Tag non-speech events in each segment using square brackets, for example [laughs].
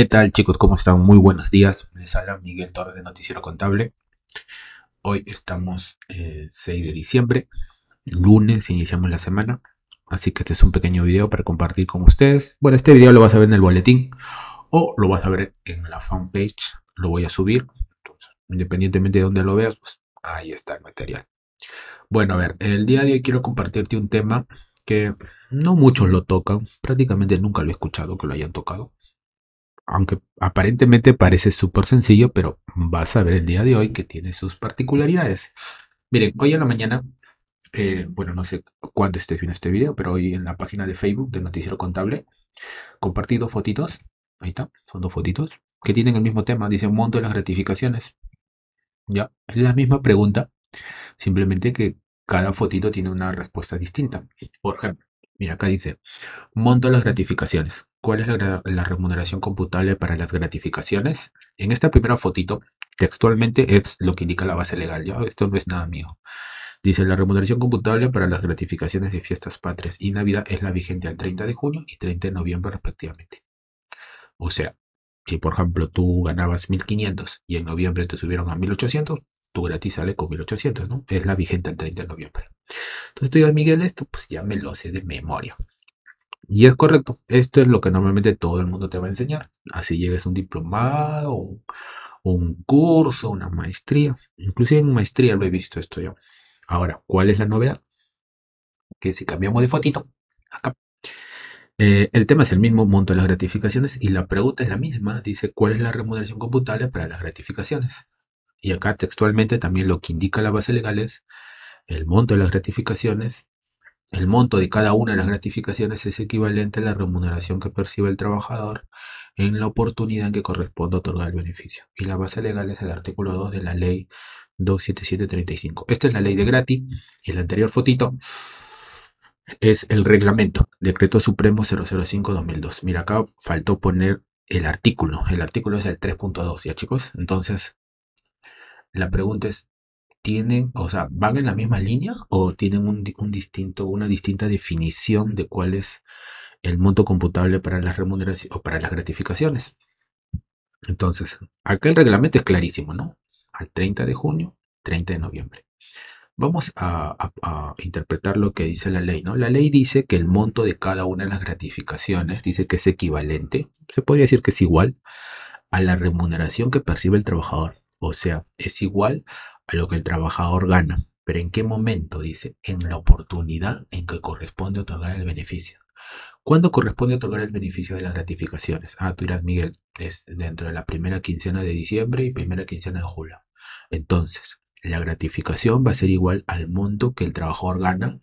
¿Qué tal chicos? ¿Cómo están? Muy buenos días. Les habla Miguel Torres de Noticiero Contable. Hoy estamos eh, 6 de diciembre, lunes, iniciamos la semana. Así que este es un pequeño video para compartir con ustedes. Bueno, este video lo vas a ver en el boletín o lo vas a ver en la fanpage. Lo voy a subir. independientemente de donde lo veas, pues, ahí está el material. Bueno, a ver, el día de hoy quiero compartirte un tema que no muchos lo tocan, prácticamente nunca lo he escuchado que lo hayan tocado aunque aparentemente parece súper sencillo, pero vas a ver el día de hoy que tiene sus particularidades. Miren, hoy en la mañana, eh, bueno, no sé cuándo estés viendo este video, pero hoy en la página de Facebook de Noticiero Contable compartí dos fotitos, ahí está, son dos fotitos, que tienen el mismo tema, dicen monto de las gratificaciones. Ya, es la misma pregunta, simplemente que cada fotito tiene una respuesta distinta. Por ejemplo, Mira, acá dice, monto las gratificaciones. ¿Cuál es la, remuneración computable para las gratificaciones? En esta primera fotito, textualmente es lo que indica la base legal. Esto no es nada mío. Dice, la remuneración computable para las gratificaciones de fiestas patrias y Navidad es la vigente al 30 de junio y 30 de noviembre respectivamente. O sea, si por ejemplo tú ganabas 1500 y en noviembre te subieron a 1800, tu gratis sale con 1800, ¿no? Es la vigente al 30 de noviembre. Entonces tú digas, Miguel, esto pues ya me lo sé de memoria. Y es correcto, esto es lo que normalmente todo el mundo te va a enseñar. Así llegues a un diplomado, un, curso, una maestría. Inclusive en maestría lo he visto esto yo. Ahora, ¿cuál es la novedad? Que si cambiamos de fotito, acá. Eh, el tema es el mismo, monto de las gratificaciones y la pregunta es la misma. Dice, ¿cuál es la remuneración computable para las gratificaciones? Y acá textualmente también lo que indica la base legal es el monto de las gratificaciones, el monto de cada una de las gratificaciones es equivalente a la remuneración que percibe el trabajador en la oportunidad en que corresponde otorgar el beneficio. Y la base legal es el artículo 2 de la ley 27735. Esta es la ley de gratis y el anterior fotito es el reglamento, decreto supremo 005-2002. Mira, acá faltó poner el artículo. El artículo es el 3.2, ¿ya chicos? Entonces, la pregunta es, tienen, o sea, van en la misma línea o tienen un, distinto, una distinta definición de cuál es el monto computable para las remuneraciones o para las gratificaciones. Entonces, acá el reglamento es clarísimo, ¿no? Al 30 de junio, 30 de noviembre. Vamos a, a, interpretar lo que dice la ley, ¿no? La ley dice que el monto de cada una de las gratificaciones dice que es equivalente, se podría decir que es igual a la remuneración que percibe el trabajador. O sea, es igual a lo que el trabajador gana. Pero ¿en qué momento? Dice, en la oportunidad en que corresponde otorgar el beneficio. ¿Cuándo corresponde otorgar el beneficio de las gratificaciones? Ah, tú dirás, Miguel, es dentro de la primera quincena de diciembre y primera quincena de julio. Entonces, la gratificación va a ser igual al monto que el trabajador gana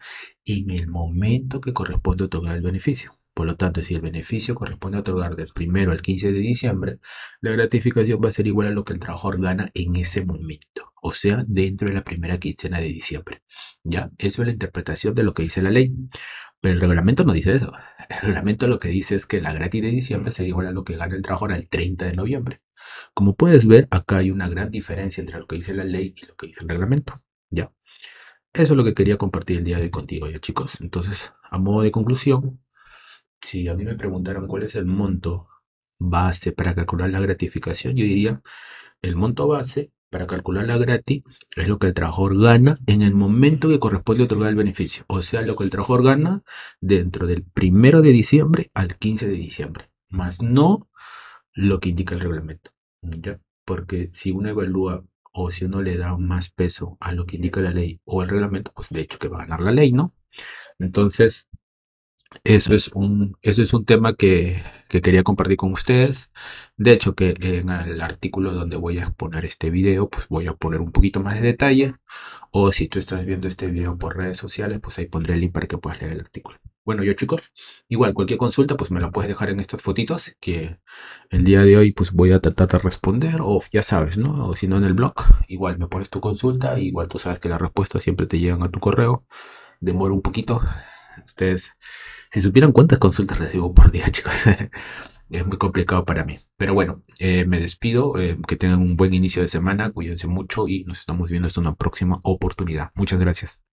en el momento que corresponde otorgar el beneficio. Por lo tanto, si el beneficio corresponde a otorgar del 1 al 15 de diciembre, la gratificación va a ser igual a lo que el trabajador gana en ese momento, o sea, dentro de la primera quincena de diciembre. Ya, eso es la interpretación de lo que dice la ley. Pero el reglamento no dice eso. El reglamento lo que dice es que la gratis de diciembre sería igual a lo que gana el trabajador al 30 de noviembre. Como puedes ver, acá hay una gran diferencia entre lo que dice la ley y lo que dice el reglamento. Ya. Eso es lo que quería compartir el día de hoy contigo, ya chicos. Entonces, a modo de conclusión, si a mí me preguntaran cuál es el monto base para calcular la gratificación, yo diría el monto base para calcular la gratis es lo que el trabajador gana en el momento que corresponde otorgar el beneficio. O sea, lo que el trabajador gana dentro del 1 de diciembre al 15 de diciembre. Más no lo que indica el reglamento. ¿ya? Porque si uno evalúa o si uno le da más peso a lo que indica la ley o el reglamento, pues de hecho que va a ganar la ley, ¿no? Entonces, eso es un, es un tema que, quería compartir con ustedes. De hecho, que en el artículo donde voy a exponer este video, pues voy a poner un poquito más de detalle. O si tú estás viendo este video por redes sociales, pues ahí pondré el link para que puedas leer el artículo. Bueno, yo chicos, igual cualquier consulta, pues me la puedes dejar en estas fotitos que el día de hoy pues voy a tratar de responder o ya sabes, ¿no? O si no en el blog, igual me pones tu consulta, igual tú sabes que las respuestas siempre te llegan a tu correo. Demora un poquito, Ustedes, si supieran cuántas consultas recibo por día, [laughs] chicos, es muy complicado para mí. Pero bueno, eh, me despido. Eh, que tengan un buen inicio de semana. Cuídense mucho y nos estamos viendo hasta una próxima oportunidad. Muchas gracias.